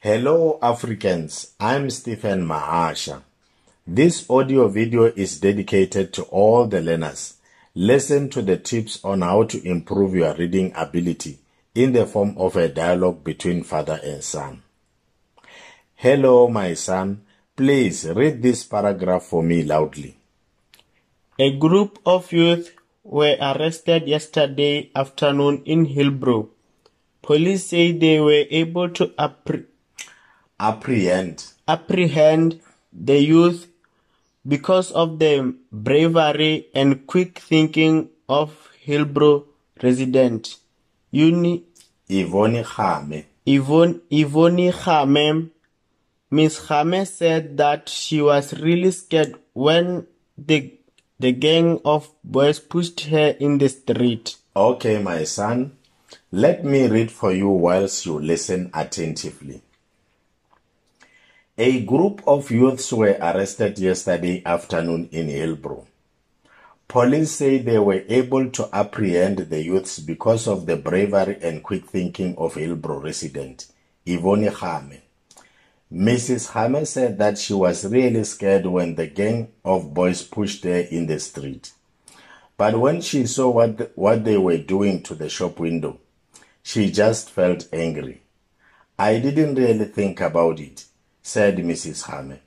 Hello Africans, I'm Stephen Maasha. This audio video is dedicated to all the learners. Listen to the tips on how to improve your reading ability in the form of a dialogue between father and son. Hello, my son. Please read this paragraph for me loudly. A group of youth were arrested yesterday afternoon in Hillbrook. Police say they were able to appre- apprehend apprehend the youth because of the bravery and quick thinking of Hillbrook resident Uni Yvonne Khame. Yvonne, Yvonne Khame Ms. Hame said that she was really scared when the the gang of boys pushed her in the street. Okay, my son. Let me read for you whilst you listen attentively. A group of youths were arrested yesterday afternoon in Hillbrow. Police say they were able to apprehend the youths because of the bravery and quick thinking of Hillbrow resident Ivonne Hame. Mrs. Hammer said that she was really scared when the gang of boys pushed her in the street. But when she saw what, what they were doing to the shop window, she just felt angry. I didn't really think about it, said Mrs. Hammer.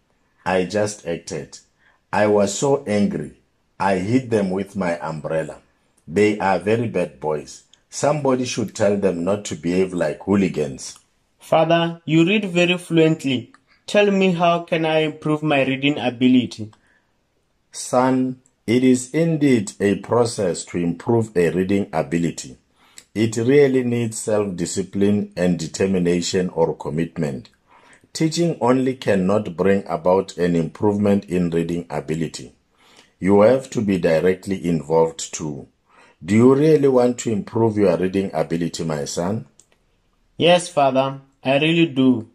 I just acted. I was so angry. I hit them with my umbrella. They are very bad boys. Somebody should tell them not to behave like hooligans. Father, you read very fluently. Tell me how can I improve my reading ability? Son, it is indeed a process to improve a reading ability. It really needs self-discipline and determination or commitment. Teaching only cannot bring about an improvement in reading ability. You have to be directly involved too. Do you really want to improve your reading ability, my son? Yes, father. I really do.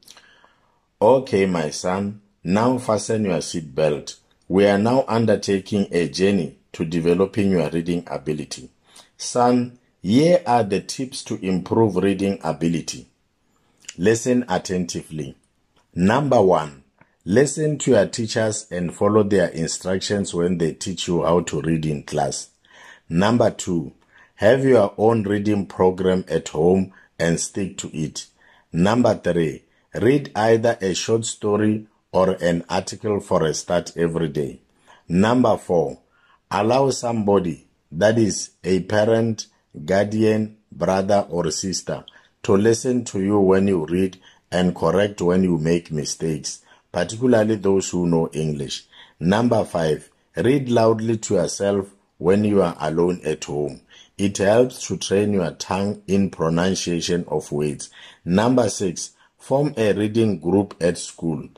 Okay, my son, now fasten your seat belt. We are now undertaking a journey to developing your reading ability. Son, here are the tips to improve reading ability. Listen attentively. Number one, listen to your teachers and follow their instructions when they teach you how to read in class. Number two, have your own reading program at home and stick to it. Number three, read either a short story or an article for a start every day. Number four, allow somebody, that is a parent, guardian, brother or sister, to listen to you when you read and correct when you make mistakes, particularly those who know English. Number five, read loudly to yourself when you are alone at home. It helps to train your tongue in pronunciation of words. Number six, form a reading group at school.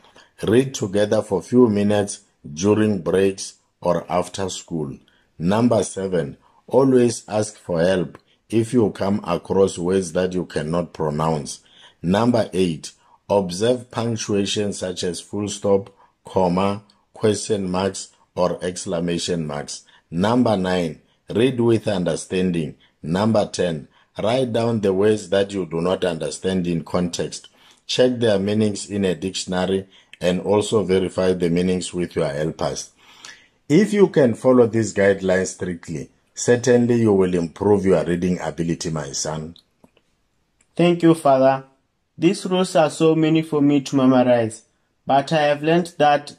Read together for few minutes during breaks or after school. Number seven, always ask for help if you come across words that you cannot pronounce. Number eight, observe punctuation such as full stop, comma, question marks, or exclamation marks. Number nine, Read with understanding. Number 10. Write down the words that you do not understand in context. Check their meanings in a dictionary and also verify the meanings with your helpers. If you can follow these guidelines strictly, certainly you will improve your reading ability, my son. Thank you, Father. These rules are so many for me to memorize, but I have learned that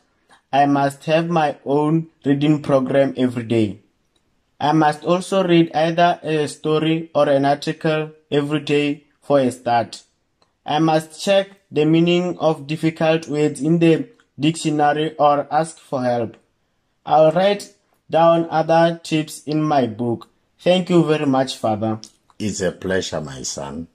I must have my own reading program every day. I must also read either a story or an article every day for a start. I must check the meaning of difficult words in the dictionary or ask for help. I'll write down other tips in my book. Thank you very much, Father. It's a pleasure, my son.